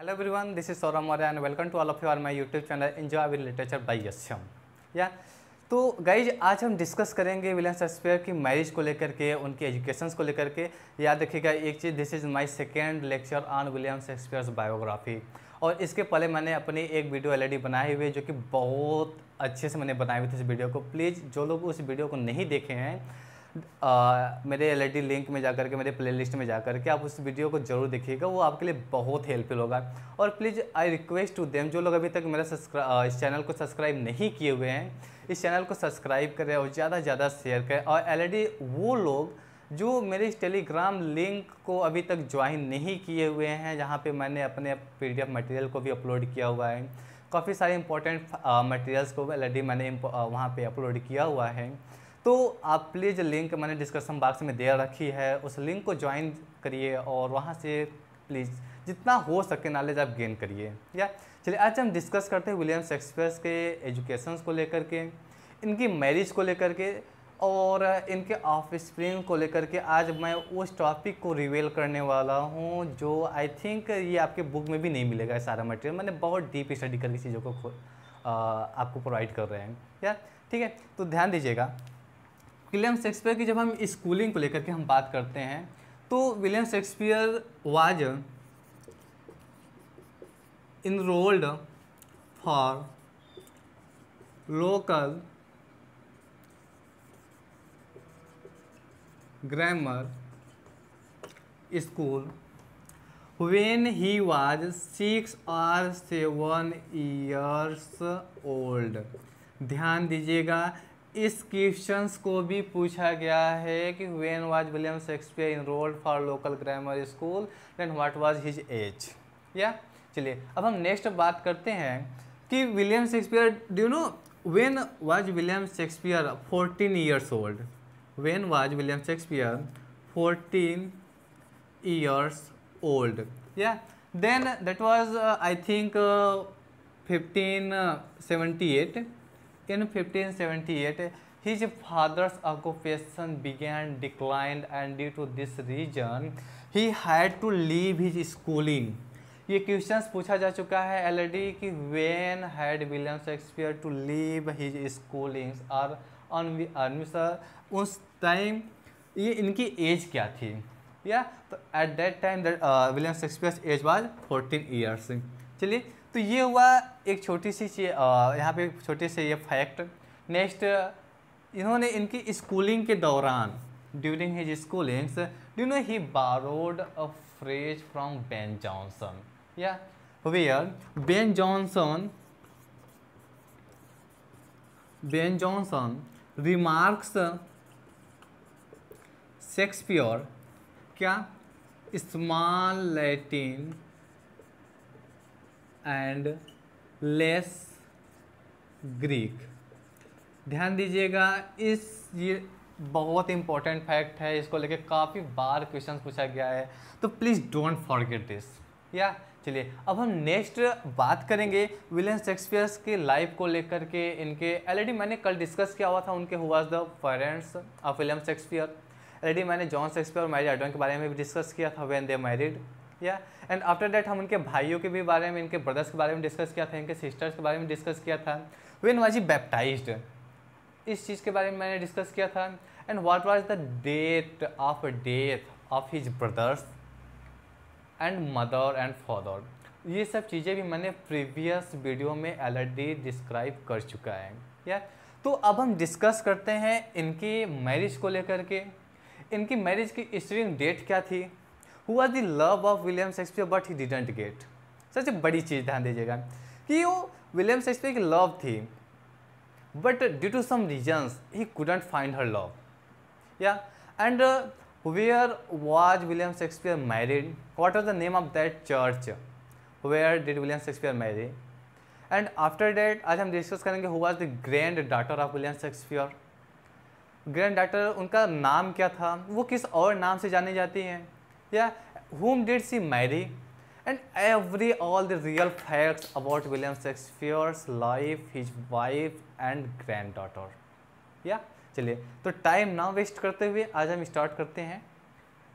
Hello everyone this is Saurabh Maurya and welcome to all of you are my YouTube channel enjoy with literature by यश्यम या तो guys आज हम discuss करेंगे William Shakespeare की marriage को लेकर के उनकी एजुकेशन को लेकर के याद रखिएगा एक चीज़ this is my second lecture on William Shakespeare's biography और इसके पहले मैंने अपनी एक वीडियो ऑलरेडी e बनाई हुई जो कि बहुत अच्छे से मैंने बनाई हुई थी इस वीडियो को प्लीज़ जो लोग उस वीडियो को नहीं देखे हैं आ, मेरे एल लिंक में जा करके मेरे प्लेलिस्ट में जा करके आप उस वीडियो को जरूर देखिएगा वो आपके लिए बहुत हेल्पफुल होगा और please I request to them जो लोग अभी तक मेरा इस चैनल को सब्सक्राइब नहीं किए हुए हैं इस चैनल को सब्सक्राइब करें और ज़्यादा से ज़्यादा शेयर करें और एल वो लोग जो मेरे इस टेलीग्राम लिंक को अभी तक ज्वाइन नहीं किए हुए हैं जहाँ पे मैंने अपने पी मटेरियल को भी अपलोड किया हुआ है काफ़ी सारे इंपॉर्टेंट मटेरियल्स को एल मैंने वहाँ पे अपलोड किया हुआ है तो आप प्लीज़ लिंक मैंने डिस्क्रिप्शन बॉक्स में दे रखी है उस लिंक को ज्वाइन करिए और वहाँ से प्लीज़ जितना हो सके नॉलेज आप गेन करिए या चलिए आज हम डिस्कस करते हैं विलियम शेक्सपियर्स के एजुकेशन को लेकर के इनकी मैरिज को लेकर के और इनके ऑफ स्प्रिंग को लेकर के आज मैं उस टॉपिक को रिवील करने वाला हूँ जो आई थिंक ये आपके बुक में भी नहीं मिलेगा सारा मटेरियल मैंने बहुत डीप स्टडी करके चीज़ों को आपको प्रोवाइड कर रहे हैं या ठीक है तो ध्यान दीजिएगा विलियम शेक्सपियर की जब हम स्कूलिंग को लेकर के हम बात करते हैं तो William Shakespeare was enrolled for local grammar school when he was six और सेवन ईयर्स ओल्ड ध्यान दीजिएगा इस क्वेश्चन को भी पूछा गया है कि when was William Shakespeare enrolled for local grammar school then what was his age या चलिए अब हम नेक्स्ट बात करते हैं कि William Shakespeare do know when was William Shakespeare fourteen years old when was William Shakespeare fourteen years old या then that was I think fifteen seventy eight In 1578, his father's occupation began declined and due to this reason, he had to leave his schooling. ये questions पूछा जा चुका है already कि when had William Shakespeare to leave his schooling और उस time ये इनकी एज क्या थी या तो at that time William Shakespeare age was fourteen years चलिए तो ये हुआ एक छोटी सी चीज यहाँ पे छोटे से ये फैक्ट नेक्स्ट इन्होंने इनकी स्कूलिंग के दौरान during his schoolings do know he borrowed a phrase from Ben Jonson या where Ben Jonson Ben Jonson remarks Shakespeare क्या small Latin and less Greek ध्यान दीजिएगा इस ये बहुत इंपॉर्टेंट फैक्ट है इसको लेके काफ़ी बार क्वेश्चन पूछा गया है तो प्लीज़ डोंट फॉरगेट दिस या चलिए अब हम नेक्स्ट बात करेंगे विलियम शेक्सपियर्स के लाइफ को लेकर के इनके ऑलरेडी मैंने कल डिस्कस किया हुआ था उनके who was the parents of William Shakespeare already मैंने जॉन शेक्सपियर और मैरी एडवन के बारे में भी डिस्कस किया था वैन दे मैरिड या एंड आफ्टर दैट हम उनके भाइयों के भी बारे में इनके ब्रदर्स के बारे में डिस्कस किया था इनके सिस्टर्स के बारे में डिस्कस किया था वेन वाज ही बैप्टाइज इस चीज़ के बारे में मैंने डिस्कस किया था and what was the date of death of his brothers and mother and father ये सब चीज़ें भी मैंने प्रीवियस वीडियो में ऑलरेडी डिस्क्राइब कर चुका है या तो अब हम डिस्कस करते हैं इनकी मैरिज को लेकर के इनकी मैरिज की स्ट्रीम डेट क्या थी who are the love of William Shakespeare but he didn't get सबसे बड़ी चीज़ ध्यान दीजिएगा कि वो विलियम शेक्सपियर की लव थी but due to some reasons he couldn't find her love या and where was William Shakespeare married what are the name of that church where did William Shakespeare marry and after date आज हम discuss करेंगे who was the granddaughter of William Shakespeare granddaughter उनका नाम क्या था वो किस और नाम से जानी जाती हैं yeah whom did she marry and every all the real facts about william shakespeare's life his wife and granddaughter या yeah? चलिए तो टाइम ना वेस्ट करते हुए आज हम स्टार्ट करते हैं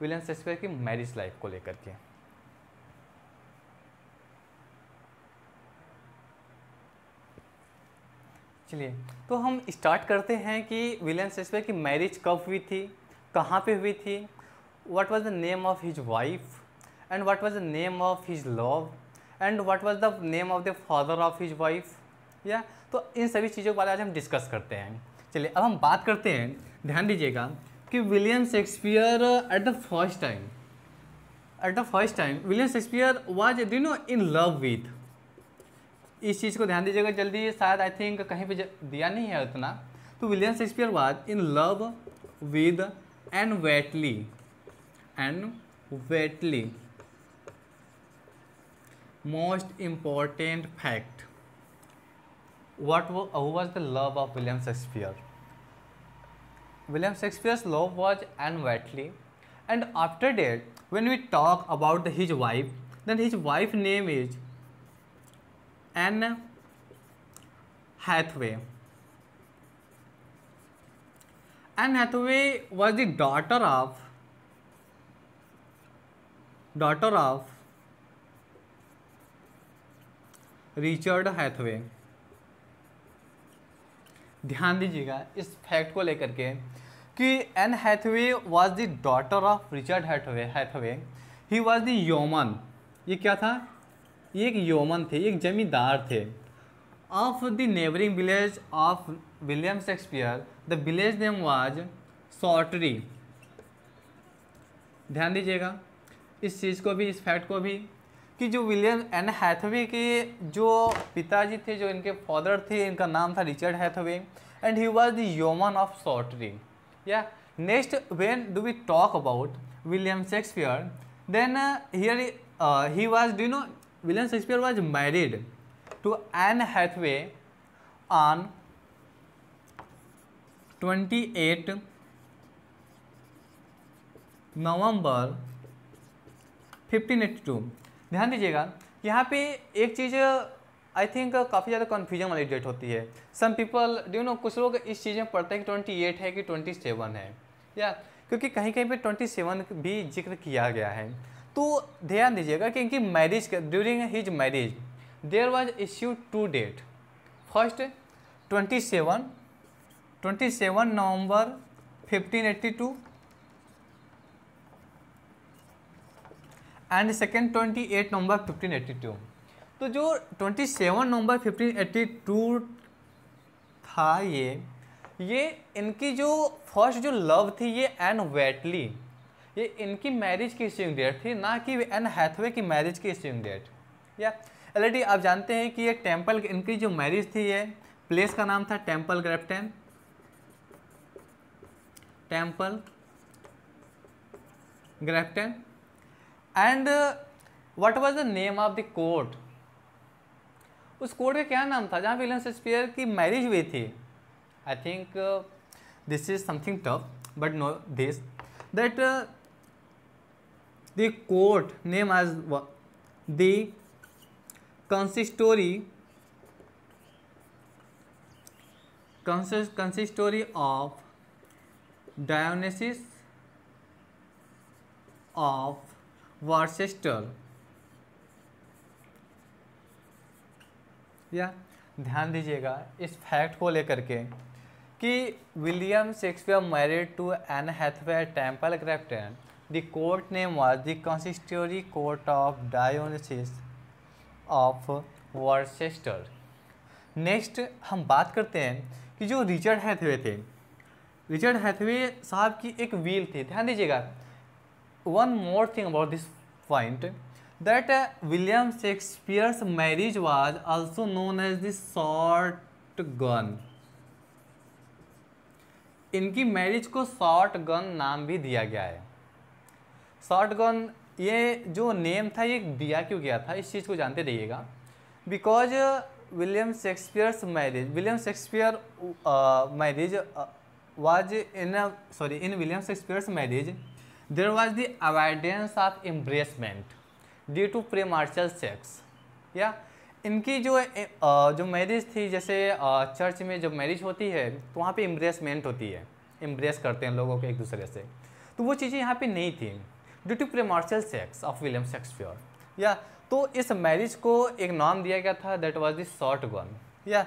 विलियम शेक्सपियर की मैरिज लाइफ को लेकर के चलिए तो हम स्टार्ट करते हैं कि विलियम शेक्सपियर की मैरिज कब हुई थी कहाँ पे हुई थी what was the name of his wife and what was the name of his love and what was the name of the father of his wife या तो इन सभी चीज़ों के बारे में आज हम डिस्कस करते हैं चलिए अब हम बात करते हैं ध्यान दीजिएगा कि William Shakespeare at the first time at the first time William Shakespeare was do know in love with इस चीज़ को ध्यान दीजिएगा जल्दी शायद आई थिंक कहीं पे दिया नहीं है उतना तो William Shakespeare was in love with Anne Whately and Whately. Most important fact. What who was the love of William Shakespeare? William Shakespeare's love was Anne Whately, and after that, when we talk about the, his wife, then his wife name is Anne Hathaway. Anne Hathaway was the daughter of daughter of Richard Hathaway ध्यान दीजिएगा इस fact को लेकर के कि Anne Hathaway was the daughter of Richard Hathaway Hathaway he was the yeoman ये क्या था ये एक योमन थे एक जमींदार थे of the neighbouring village of William Shakespeare the village name was Shottery ध्यान दीजिएगा इस चीज़ को भी इस फैक्ट को भी कि जो विलियम एन हैथवे के जो पिताजी थे जो इनके फादर थे इनका नाम था Richard Hathaway and he was the yeoman of Shottery या next when do we talk about William Shakespeare then here he was do know William Shakespeare was married to Anne Hathaway on twenty eight November fifteen eighty two ध्यान दीजिएगा यहाँ पे एक चीज़ I think काफ़ी ज़्यादा confusion वाली date होती है सम पीपल डू नो कुछ लोग इस चीज़ में पढ़ते हैं कि ट्वेंटी एट है कि ट्वेंटी सेवन है या क्योंकि कहीं कहीं पे ट्वेंटी सेवन भी जिक्र किया गया है तो ध्यान दीजिएगा कि इनकी marriage during his marriage there was issue to date first twenty seven twenty seven November fifteen eighty two and second twenty eight November fifteen eighty two तो जो twenty seven November fifteen eighty two था ये ये इनकी जो first जो love थी ये एन वेटली ये इनकी मैरिज की इश्यूइंग डेट थी ना कि एन हैथवे की मैरिज की इश्यूइंग डेट या एलरेडी आप जानते हैं कि ये टेम्पल इनकी जो मैरिज थी ये प्लेस का नाम था Temple Grafton Temple Grafton and what was the name of the court उस कोर्ट का क्या नाम था जहाँ विलियम शेक्सपियर की मैरिज हुई थी I think this is something tough but no this that the court name as the consistory consistory of diocese of Worcester या ध्यान दीजिएगा इस फैक्ट को लेकर के कि William Shakespeare married to Anne Hathaway Temple Grafton the court name was the consistory court of diocese of Worcester next हम बात करते हैं कि जो रिचर्ड हैथवे थे रिचर्ड हैथवे साहब की एक व्हील थी ध्यान दीजिएगा one more thing about this point that William Shakespeare's marriage was also known as the shotgun इनकी मैरिज को शॉर्ट गन नाम भी दिया गया है शॉर्ट गन ये जो नेम था ये दिया क्यों गया था इस चीज़ को जानते रहिएगा because William Shakespeare's marriage William Shakespeare marriage was in sorry in William Shakespeare's marriage there was the avoidance of embarrassment due to premarital sex या इनकी जो जो मैरिज थी जैसे चर्च में जब मैरिज होती है तो वहाँ पे एम्ब्रेसमेंट होती है एम्ब्रेस करते हैं लोगों को एक दूसरे से तो वो चीज़ें यहाँ पे नहीं थी due to premarital sex of William Shakespeare या तो इस मैरिज को एक नाम दिया गया था that was the shotgun या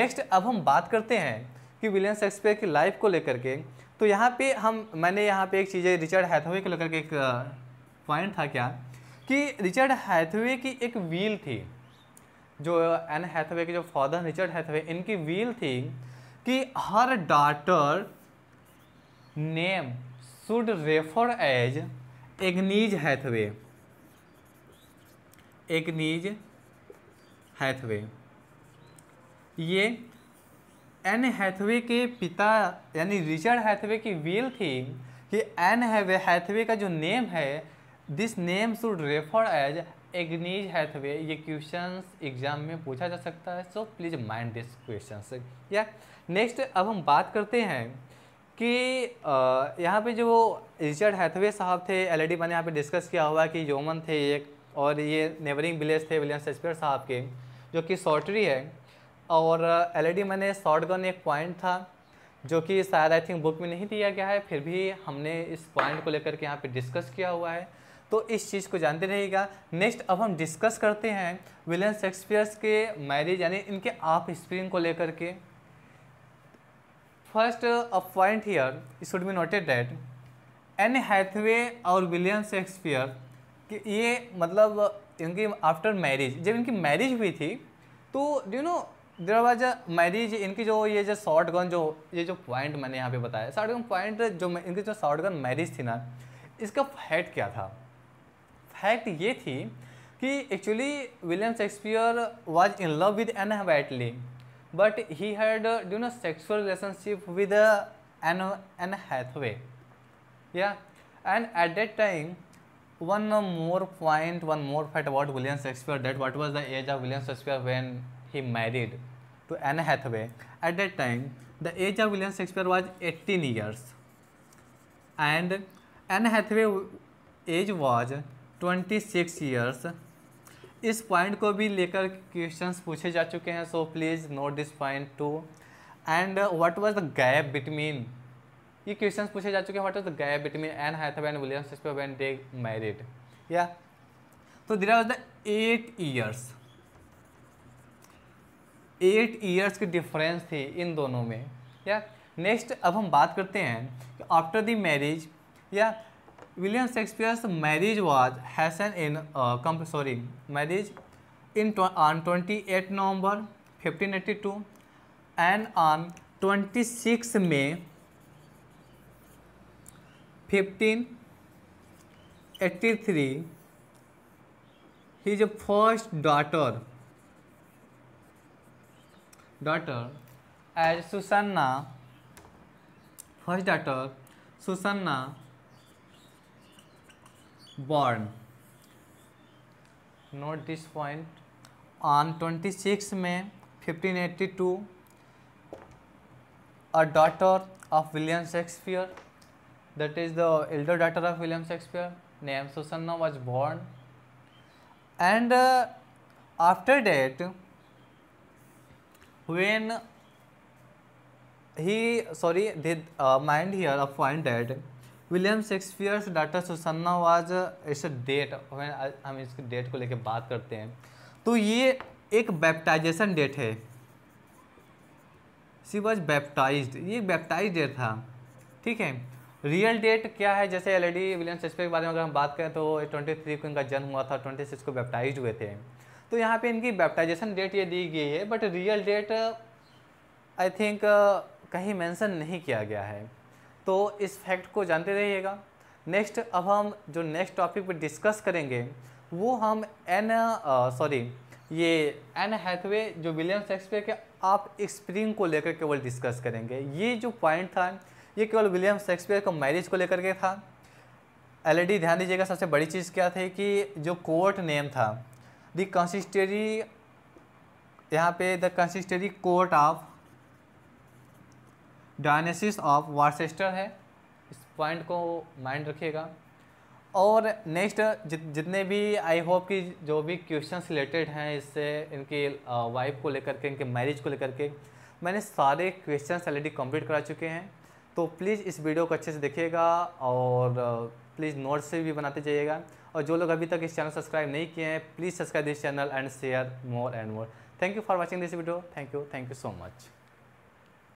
नेक्स्ट अब हम बात करते हैं कि विलियम शेक्सपियर की लाइफ को लेकर के तो यहाँ पे हम मैंने यहाँ पे एक चीज़ है रिचर्ड हैथवे को लेकर के एक पॉइंट था क्या कि रिचर्ड हैथवे की एक व्हील थी जो एन हैथवे के जो फादर रिचर्ड हैथवे इनकी व्हील थी कि हर daughter name should refer as Agnes Hathaway Agnes Hathaway ये एन हैथवे के पिता यानी रिचर्ड हैथवे की विल थी कि एन हैथवे का जो नेम है this name should refer as Agnes Hathaway ये क्वेश्चन एग्जाम में पूछा जा सकता है so please mind this question या नेक्स्ट अब हम बात करते हैं कि यहाँ पे जो रिचर्ड हैथवे साहब थे एल ऑलरेडी मैंने यहाँ पे डिस्कस किया हुआ कि जोमन थे एक और ये नेबरिंग विलेज थे विलियम शेक्सपियर साहब के जो कि सॉटरी है और एलईडी e मैंने गन एक पॉइंट था जो कि शायद आई थिंक बुक में नहीं दिया गया है फिर भी हमने इस पॉइंट को लेकर के यहाँ पे डिस्कस किया हुआ है तो इस चीज़ को जानते रहिएगा नेक्स्ट अब हम डिस्कस करते हैं विलियम शेक्सपियर्स के मैरिज यानी इनके आप स्प्रिंग को लेकर के first uh point here should be noted that Anne Hathaway और विलियम शेक्सपियर कि ये मतलब इनकी आफ्टर मैरिज जब इनकी मैरिज हुई थी तो you know there was marriage इनकी जो ये जो शॉर्ट गन जो ये जो पॉइंट मैंने यहाँ पे बताया शॉर्ट गन पॉइंट जो इनकी जो शॉर्ट गन मैरिज थी ना इसका फैक्ट क्या था फैक्ट ये थी कि actually William Shakespeare was in love with Anne Hatley but he had do no sexual relationship with Anne Anne Hathaway या and at that time one more point one more fact about William Shakespeare that what was the age of William Shakespeare when he married to Anne Hathaway. At that time, the age of William Shakespeare was 18 years and Anne Hathaway age was 26 years. इस point को भी लेकर questions पूछे जा चुके हैं so please note this point too and what was the gap between ये questions पूछे जा चुके हैं what was the gap between Anne Hathaway and William Shakespeare when they married या तो there was the eight years eight years की difference थी इन दोनों में या नेक्स्ट अब हम बात करते हैं कि आफ्टर द मैरिज या विलियम शेक्सपियर्स मैरिज वाज हैसन in sorry marriage in on twenty eight November fifteen eighty two and on twenty six May fifteen eighty three his first daughter daughter as Susanna, first daughter Susanna born. Note this point. On 26 May 1582, a daughter of William Shakespeare, that is the elder daughter of William Shakespeare, named Susanna was born. And uh, after that, when he sorry did uh, mind here a point that William Shakespeare's doctor Susanna was इस date हम इसके date को लेकर बात करते हैं तो ये एक बैप्टाइजेशन डेट है सी वॉज बैप्टाइज ये बैप्टाइज डेट था ठीक है रियल डेट क्या है जैसे ऑलरेडी विलियम शेक्सपियर के बारे में अगर हम बात करें तो ट्वेंटी थ्री को इनका जन्म हुआ था ट्वेंटी सिक्स को बैप्टाइज हुए थे तो यहाँ पे इनकी बैप्टाइजेशन डेट ये दी गई है but real date I think कहीं मेंशन नहीं किया गया है तो इस फैक्ट को जानते रहिएगा नेक्स्ट अब हम जो नेक्स्ट टॉपिक पर डिस्कस करेंगे वो हम एन सॉरी ये एन हैथवे जो विलियम शेक्सपियर के आप स्प्रिंग को लेकर केवल डिस्कस करेंगे ये जो पॉइंट था ये केवल विलियम शेक्सपियर को मैरिज को लेकर के था एलईडी ध्यान दीजिएगा सबसे बड़ी चीज़ क्या थी कि जो कोर्ट नेम था दंसिस्टरी यहाँ पे the consistory court of diocese of Worcester है इस पॉइंट को माइंड रखिएगा और नेक्स्ट जित, जितने भी आई होप कि जो भी क्वेश्चंस रिलेटेड हैं इससे इनके वाइफ को लेकर के इनके मैरिज को लेकर के मैंने सारे क्वेश्चंस ऑलरेडी कंप्लीट करा चुके हैं तो प्लीज़ इस वीडियो को अच्छे से देखिएगा और प्लीज़ नोट्स भी बनाते जाइएगा और जो लोग अभी तक इस चैनल सब्सक्राइब नहीं किए हैं please subscribe this channel and share more and more thank you for watching this video thank you thank you so much